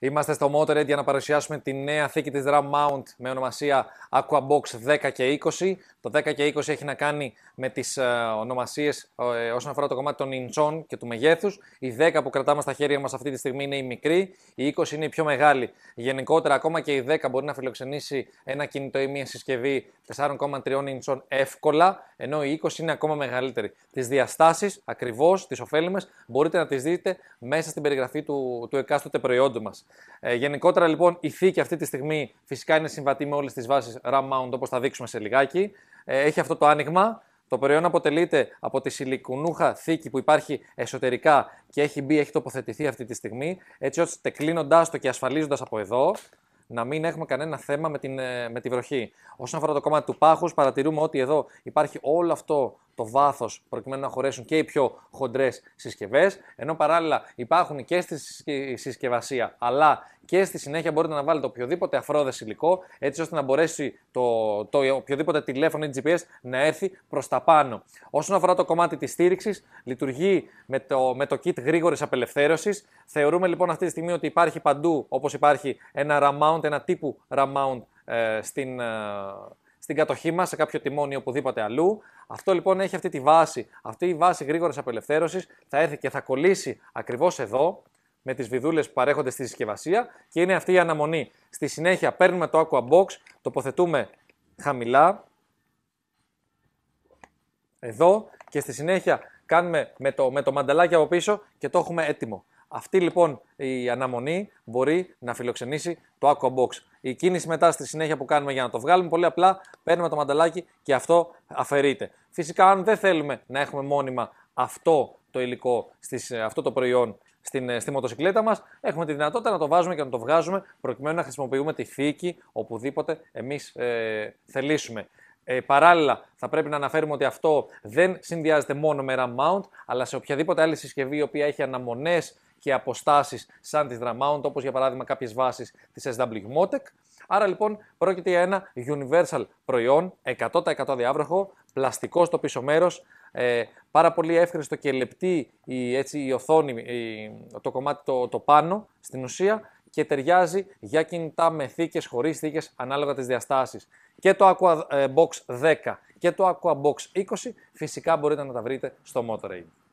Είμαστε στο Motorhead για να παρουσιάσουμε τη νέα θήκη της Drum Mount με ονομασία Aquabox 10 και 20. Το 10 και 20 έχει να κάνει με τις ε, ονομασίες ε, όσον αφορά το κομμάτι των ιντσών και του μεγέθους. Η 10 που κρατάμε στα χέρια μας αυτή τη στιγμή είναι η μικρή, η 20 είναι η πιο μεγάλη. Γενικότερα ακόμα και η 10 μπορεί να φιλοξενήσει ένα κινητό ή μια συσκευή 4,3 ιντσών εύκολα, ενώ η 20 είναι ακόμα μεγαλύτερη. Τις διαστάσεις ακριβώς, τις ωφέλιμες, μπορείτε να τις δείτε μέσα στην περιγραφή του, του εκάστοτε προϊόντου μας. Ε, γενικότερα λοιπόν η θήκη αυτή τη στιγμή φυσικά είναι συμβατή με όλες τις βάσεις RAM mount όπως θα δείξουμε σε λιγάκι. Ε, έχει αυτό το άνοιγμα. Το προϊόν αποτελείται από τη σιλικουνούχα θήκη που υπάρχει εσωτερικά και έχει μπει, έχει τοποθετηθεί αυτή τη στιγμή, έτσι ώστε κλείνοντάς το και ασφαλίζοντας από εδώ, να μην έχουμε κανένα θέμα με, ε, τη βροχή. Όσον αφορά το κόμμα του πάχους, παρατηρούμε ότι εδώ υπάρχει όλο αυτό το βάθος προκειμένου να χωρέσουν και οι πιο χοντρές συσκευές. Ενώ παράλληλα υπάρχουν και στη συσκευασία αλλά και στη συνέχεια μπορείτε να βάλετε οποιοδήποτε αφρόδες υλικό έτσι ώστε να μπορέσει το, το οποιοδήποτε τηλέφωνο ή GPS να έρθει προς τα πάνω. Όσον αφορά το κομμάτι της στήριξης, λειτουργεί με το, με το kit γρήγορης απελευθέρωσης. Θεωρούμε λοιπόν αυτή τη στιγμή ότι υπάρχει παντού όπως υπάρχει ένα RAM ένα τύπου RAM mount ε, στην. Ε, στην κατοχή μας, σε κάποιο τιμόνι οπουδήποτε αλλού. Αυτό λοιπόν έχει αυτή τη βάση. Αυτή η βάση γρήγορη απελευθέρωσης θα έρθει και θα κολλήσει ακριβώς εδώ, με τις βιδούλες που παρέχονται στη συσκευασία και είναι αυτή η αναμονή. Στη συνέχεια παίρνουμε το Aqua Box, τοποθετούμε χαμηλά. Εδώ και στη συνέχεια κάνουμε με το, με το μανταλάκι από πίσω και το έχουμε έτοιμο. Αυτή λοιπόν η αναμονή μπορεί να φιλοξενήσει το Aqua Η κίνηση μετά στη συνέχεια που κάνουμε για να το βγάλουμε, πολύ απλά παίρνουμε το μανταλάκι και αυτό αφαιρείται. Φυσικά, αν δεν θέλουμε να έχουμε μόνιμα αυτό το υλικό, στις, ε, αυτό το προϊόν στην, ε, στη μοτοσυκλέτα μας, έχουμε τη δυνατότητα να το βάζουμε και να το βγάζουμε προκειμένου να χρησιμοποιούμε τη θήκη οπουδήποτε εμείς ε, θελήσουμε. Ε, παράλληλα, θα πρέπει να αναφέρουμε ότι αυτό δεν συνδυάζεται μόνο με RAM mount, αλλά σε οποιαδήποτε άλλη συσκευή η οποία έχει αναμονές, και αποστάσεις σαν της Dramount, όπως για παράδειγμα κάποιες βάσεις της SW Motec. Άρα λοιπόν πρόκειται για ένα universal προϊόν, 100% διάβροχο, πλαστικό στο πίσω μέρος, ε, πάρα πολύ εύχριστο και λεπτή η, έτσι, η οθόνη, η, το κομμάτι το, το πάνω στην ουσία και ταιριάζει για κινητά με θήκες, χωρίς θήκες, ανάλογα τις διαστάσεις. Και το Aqua ε, Box 10 και το Aqua Box 20 φυσικά μπορείτε να τα βρείτε στο Motorrad.